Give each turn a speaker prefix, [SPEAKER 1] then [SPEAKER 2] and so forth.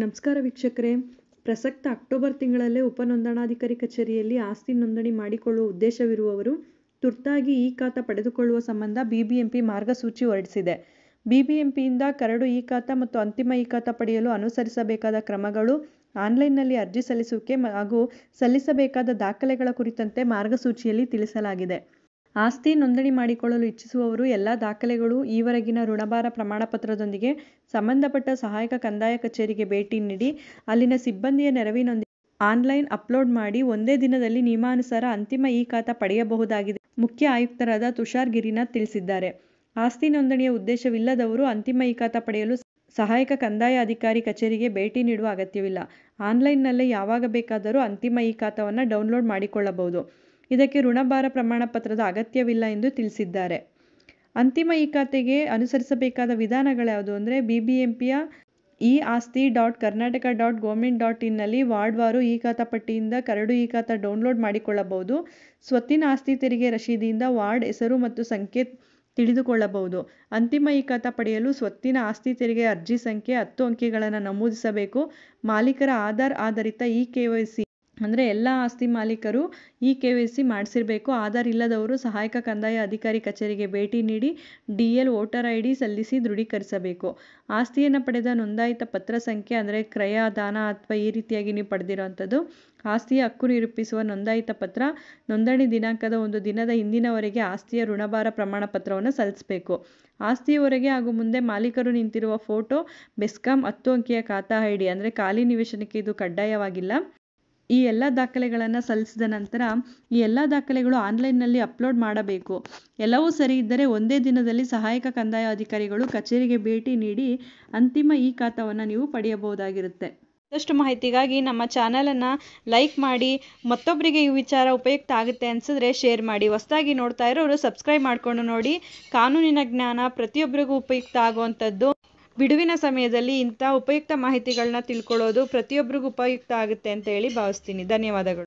[SPEAKER 1] ನಮಸ್ಕಾರ ವೀಕ್ಷಕರೇ ಪ್ರಸಕ್ತ ಅಕ್ಟೋಬರ್ ತಿಂಗಳಲ್ಲೇ ಉಪನೋಂದಣಾಧಿಕಾರಿ ಕಚೇರಿಯಲ್ಲಿ ಆಸ್ತಿ ನೋಂದಣಿ ಮಾಡಿಕೊಳ್ಳುವ ಉದ್ದೇಶವಿರುವವರು ತುರ್ತಾಗಿ ಇ ಖಾತ ಪಡೆದುಕೊಳ್ಳುವ ಸಂಬಂಧ ಬಿಬಿಎಂಪಿ ಮಾರ್ಗಸೂಚಿ ಹೊರಡಿಸಿದೆ ಬಿಬಿಎಂಪಿಯಿಂದ ಕರಡು ಇ ಖಾತಾ ಮತ್ತು ಅಂತಿಮ ಇ ಖಾತಾ ಪಡೆಯಲು ಅನುಸರಿಸಬೇಕಾದ ಕ್ರಮಗಳು ಆನ್ಲೈನ್ನಲ್ಲಿ ಅರ್ಜಿ ಸಲ್ಲಿಸುವಿಕೆ ಹಾಗೂ ಸಲ್ಲಿಸಬೇಕಾದ ದಾಖಲೆಗಳ ಕುರಿತಂತೆ ಮಾರ್ಗಸೂಚಿಯಲ್ಲಿ ತಿಳಿಸಲಾಗಿದೆ ಆಸ್ತಿ ನೋಂದಣಿ ಮಾಡಿಕೊಳ್ಳಲು ಇಚ್ಛಿಸುವವರು ಎಲ್ಲ ದಾಖಲೆಗಳು ಈವರೆಗಿನ ಋಣಭಾರ ಪ್ರಮಾಣಪತ್ರದೊಂದಿಗೆ ಸಂಬಂಧಪಟ್ಟ ಸಹಾಯಕ ಕಂದಾಯ ಕಚೇರಿಗೆ ಭೇಟಿ ನೀಡಿ ಅಲ್ಲಿನ ಸಿಬ್ಬಂದಿಯ ನೆರವಿನೊಂದಿಗೆ ಆನ್ಲೈನ್ ಅಪ್ಲೋಡ್ ಮಾಡಿ ಒಂದೇ ದಿನದಲ್ಲಿ ನಿಯಮಾನುಸಾರ ಅಂತಿಮ ಇ ಖಾತಾ ಪಡೆಯಬಹುದಾಗಿದೆ ಮುಖ್ಯ ಆಯುಕ್ತರಾದ ತುಷಾರ್ ಗಿರಿನಾಥ್ ತಿಳಿಸಿದ್ದಾರೆ. ಆಸ್ತಿ ನೋಂದಣಿಯ ಉದ್ದೇಶವಿಲ್ಲದವರು ಅಂತಿಮ ಇ ಖಾತಾ ಪಡೆಯಲು ಸಹಾಯಕ ಕಂದಾಯ ಅಧಿಕಾರಿ ಕಚೇರಿಗೆ ಭೇಟಿ ನೀಡುವ ಅಗತ್ಯವಿಲ್ಲ. ಆನ್ಲೈನ್ನಲ್ಲೇ ಯಾವಾಗ ಬೇಕಾದರೂ ಅಂತಿಮ ಇ ಖಾತಾವನ್ನು ಡೌನ್ಲೋಡ್ ಮಾಡಿಕೊಳ್ಳಬಹುದು. ಇದಕ್ಕೆ ಋಣಭಾರ ಪ್ರಮಾಣ ಪತ್ರದ ಅಗತ್ಯವಿಲ್ಲ ಎಂದು ತಿಳಿಸಿದ್ದಾರೆ ಅಂತಿಮ ಈ ಖಾತೆಗೆ ಅನುಸರಿಸಬೇಕಾದ ವಿಧಾನಗಳ್ಯಾವುದು ಅಂದರೆ ಬಿ ಬಿ ಎಂ ಪಿಯ ಇ ಆಸ್ತಿ dot Karnataka dot government dot ಇನ್ನಲ್ಲಿ ವಾರ್ಡ್ವಾರು ಈ ಖಾತಾ ಪಟ್ಟಿಯಿಂದ ಕರಡು ಈ ಖಾತಾ ಡೌನ್ಲೋಡ್ ಮಾಡಿಕೊಳ್ಳಬಹುದು ಸ್ವತ್ತಿನ ಆಸ್ತಿ ತೆರಿಗೆ ರಶೀದಿಯಿಂದ ವಾರ್ಡ್ ಹೆಸರು ಮತ್ತು ಸಂಖ್ಯೆ ತಿಳಿದುಕೊಳ್ಳಬಹುದು ಅಂತಿಮ ಈ ಖಾತಾ ಪಡೆಯಲು ಸ್ವತ್ತಿನ ಆಸ್ತಿ ತೆರಿಗೆ ಅರ್ಜಿ ಸಂಖ್ಯೆ ಹತ್ತು ಅಂಕಿಗಳನ್ನು ನಮೂದಿಸಬೇಕು ಮಾಲೀಕರ ಆಧಾರ್ ಆಧಾರಿತ ಇ ಕೆ ವೈ ಸಿ ಅಂದರೆ ಎಲ್ಲ ಆಸ್ತಿ ಮಾಲೀಕರು ಇ ಕೆ ವೈ ಸಿ ಮಾಡಿಸಿರ್ಬೇಕು ಆಧಾರ್ ಇಲ್ಲದವರು ಸಹಾಯಕ ಕಂದಾಯ ಅಧಿಕಾರಿ ಕಚೇರಿಗೆ ಭೇಟಿ ನೀಡಿ D L voter I D ಸಲ್ಲಿಸಿ ದೃಢೀಕರಿಸಬೇಕು ಆಸ್ತಿಯನ್ನು ಪಡೆದ ನೋಂದಾಯಿತ ಪತ್ರ ಸಂಖ್ಯೆ ಅಂದರೆ ಕ್ರಯ ದಾನ ಅಥವಾ ಈ ರೀತಿಯಾಗಿ ನೀವು ಪಡೆದಿರುವಂಥದ್ದು ಆಸ್ತಿಯ ಹಕ್ಕು ನಿರೂಪಿಸುವ ನೋಂದಾಯಿತ ಪತ್ರ ನೋಂದಣಿ ದಿನಾಂಕದ ಒಂದು ದಿನದ ಹಿಂದಿನವರೆಗೆ ಆಸ್ತಿಯ ಋಣಭಾರ ಪ್ರಮಾಣ ಪತ್ರವನ್ನು ಸಲ್ಲಿಸಬೇಕು ಆಸ್ತಿಯವರೆಗೆ ಹಾಗೂ ಮುಂದೆ ಮಾಲೀಕರು ನಿಂತಿರುವ ಫೋಟೋ ಬೆಸ್ಕಾಂ ಹತ್ತು ಅಂಕಿಯ ಖಾತಾ ಐ ಡಿ ಅಂದರೆ ಖಾಲಿ ನಿವೇಶನಕ್ಕೆ ಇದು ಕಡ್ಡಾಯವಾಗಿಲ್ಲ ಈ ಎಲ್ಲ ದಾಖಲೆಗಳನ್ನು ಸಲ್ಲಿಸಿದ ನಂತರ ಈ ಎಲ್ಲ ದಾಖಲೆಗಳು ಆನ್ಲೈನ್ನಲ್ಲಿ ಅಪ್ಲೋಡ್ ಮಾಡಬೇಕು ಎಲ್ಲವೂ ಸರಿ ಇದ್ದರೆ ಒಂದೇ ದಿನದಲ್ಲಿ ಸಹಾಯಕ ಕಂದಾಯ ಅಧಿಕಾರಿಗಳು ಕಚೇರಿಗೆ ಭೇಟಿ ನೀಡಿ ಅಂತಿಮ ಈ ಖಾತಾವನ್ನು ನೀವು ಪಡೆಯಬಹುದಾಗಿರುತ್ತೆ ಮತ್ತಷ್ಟು ಮಾಹಿತಿಗಾಗಿ ನಮ್ಮ ಚಾನಲನ್ನು ಲೈಕ್ ಮಾಡಿ ಮತ್ತೊಬ್ಬರಿಗೆ ಈ ವಿಚಾರ ಉಪಯುಕ್ತ ಆಗುತ್ತೆ ಅನಿಸಿದ್ರೆ ಶೇರ್ ಮಾಡಿ ಹೊಸದಾಗಿ ನೋಡ್ತಾ ಇರೋರು ಸಬ್ಸ್ಕ್ರೈಬ್ ಮಾಡಿಕೊಂಡು ನೋಡಿ ಕಾನೂನಿನ ಜ್ಞಾನ ಪ್ರತಿಯೊಬ್ಬರಿಗೂ ಉಪಯುಕ್ತ ಆಗುವಂಥದ್ದು ಬಿಡುವಿನ ಸಮಯದಲ್ಲಿ ಇಂಥ ಉಪಯುಕ್ತ ಮಾಹಿತಿಗಳನ್ನ ತಿಳ್ಕೊಳ್ಳೋದು ಪ್ರತಿಯೊಬ್ಬರಿಗೂ ಉಪಯುಕ್ತ ಆಗುತ್ತೆ ಅಂತ ಹೇಳಿ ಭಾವಿಸ್ತೀನಿ ಧನ್ಯವಾದಗಳು